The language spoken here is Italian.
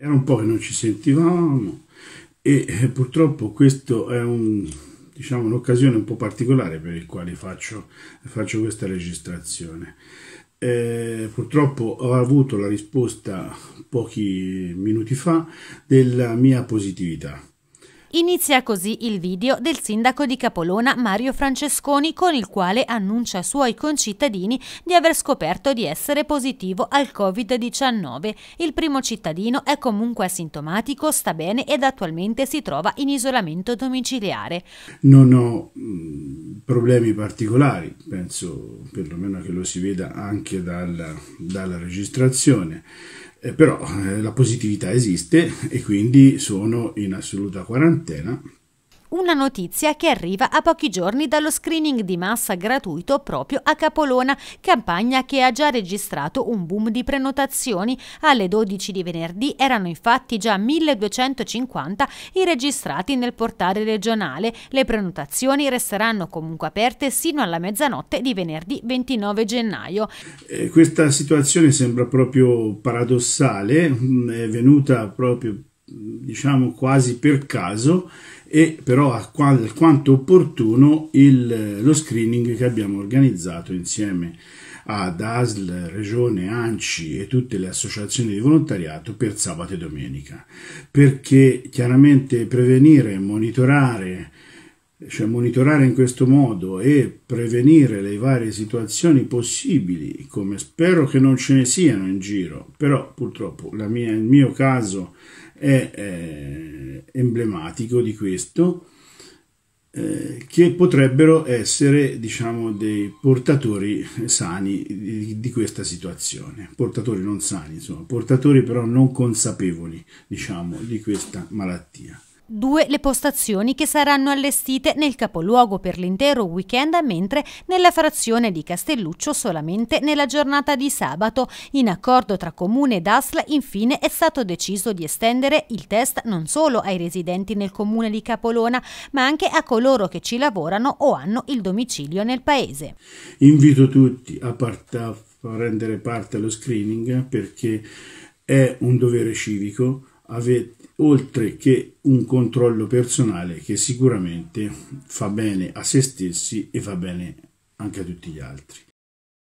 Era un po' che non ci sentivamo e eh, purtroppo questa è un, diciamo, un'occasione un po' particolare per il quale faccio, faccio questa registrazione. Eh, purtroppo ho avuto la risposta pochi minuti fa della mia positività Inizia così il video del sindaco di Capolona Mario Francesconi con il quale annuncia ai suoi concittadini di aver scoperto di essere positivo al Covid-19. Il primo cittadino è comunque asintomatico, sta bene ed attualmente si trova in isolamento domiciliare. Non ho mm, problemi particolari, penso perlomeno che lo si veda anche dalla, dalla registrazione, eh, però eh, la positività esiste e quindi sono in assoluta quarantena una notizia che arriva a pochi giorni dallo screening di massa gratuito proprio a Capolona, campagna che ha già registrato un boom di prenotazioni. Alle 12 di venerdì erano infatti già 1250 i registrati nel portale regionale. Le prenotazioni resteranno comunque aperte sino alla mezzanotte di venerdì 29 gennaio. Eh, questa situazione sembra proprio paradossale, mm, è venuta proprio diciamo quasi per caso e però alquanto opportuno il, lo screening che abbiamo organizzato insieme ad ASL, Regione, ANCI e tutte le associazioni di volontariato per sabato e domenica, perché chiaramente prevenire, monitorare, cioè monitorare in questo modo e prevenire le varie situazioni possibili, come spero che non ce ne siano in giro, però purtroppo mia, il mio caso è eh, emblematico di questo, eh, che potrebbero essere diciamo, dei portatori sani di, di, questa situazione, portatori non sani, insomma, portatori però non consapevoli diciamo, di questa malattia due le postazioni che saranno allestite nel capoluogo per l'intero weekend, mentre nella frazione di Castelluccio solamente nella giornata di sabato. In accordo tra Comune ed ASL, infine, è stato deciso di estendere il test non solo ai residenti nel Comune di Capolona, ma anche a coloro che ci lavorano o hanno il domicilio nel Paese. Invito tutti a, a rendere parte allo screening perché è un dovere civico avete oltre che un controllo personale che sicuramente fa bene a se stessi e fa bene anche a tutti gli altri.